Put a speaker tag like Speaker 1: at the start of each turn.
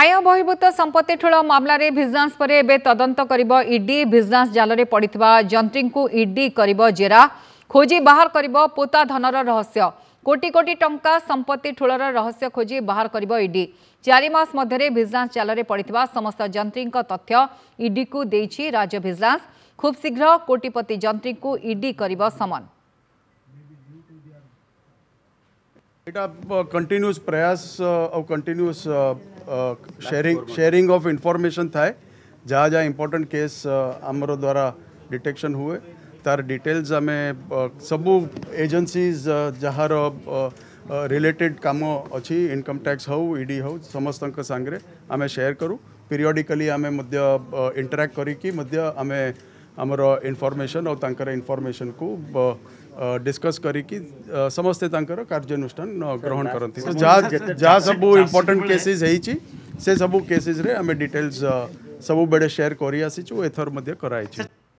Speaker 1: আয় বহির্ভূত সম্পত্তি ঠুল মামলার ভিজিলান্স পরে এবে তদন্ত করব ইডি ভিজিলান্স জালে পড়ি যন্ত্রী ইডি করব জেরা খোঁজি বাহার করব পোতা ধনর রহস্য কোটি কোটি টঙ্কা সম্পত্তি ঠুলর রহস্য খোঁজি বাহার করব ইডি চারি মাস মধ্যে ভিজিলান্স জালে পড়ি সমস্ত যন্ত্রী তথ্য ইডি কু দেইছি রাজ্য ভিজিলান্স খুব শীঘ্র কোটিপতি যন্ত্রী ইডি করব সমন
Speaker 2: এটা কন্টিনিউয়াস প্রয়াস of continuous sharing sharing of information થાય যাহা যা ইম্পর্টেন্ট কেস আমরো দ্বারা ডিটেকশন ہوئے۔ তার ডিটেইলস আমি সব এজেন্সিজ যাহা रिलेटेड কামে আছে ইনকাম ট্যাক্স হাউ ইডি হাউ সমস্ত কা সাং করে আমি শেয়ার करू পিরিয়ডিক্যালি আমি মধ্য ইন্টারঅ্যাক্ট করি কি মধ্য আমি आमर इनफर्मेसन आर इनफर्मेसन को डिस्कस कर समस्ते कार्यानुष्ठान ग्रहण करती जहाँ सब इम्पोर्टाट केसेस होती से सब केसेस डिटेल्स सब बड़े सेयर कर आसीचु एथर कराई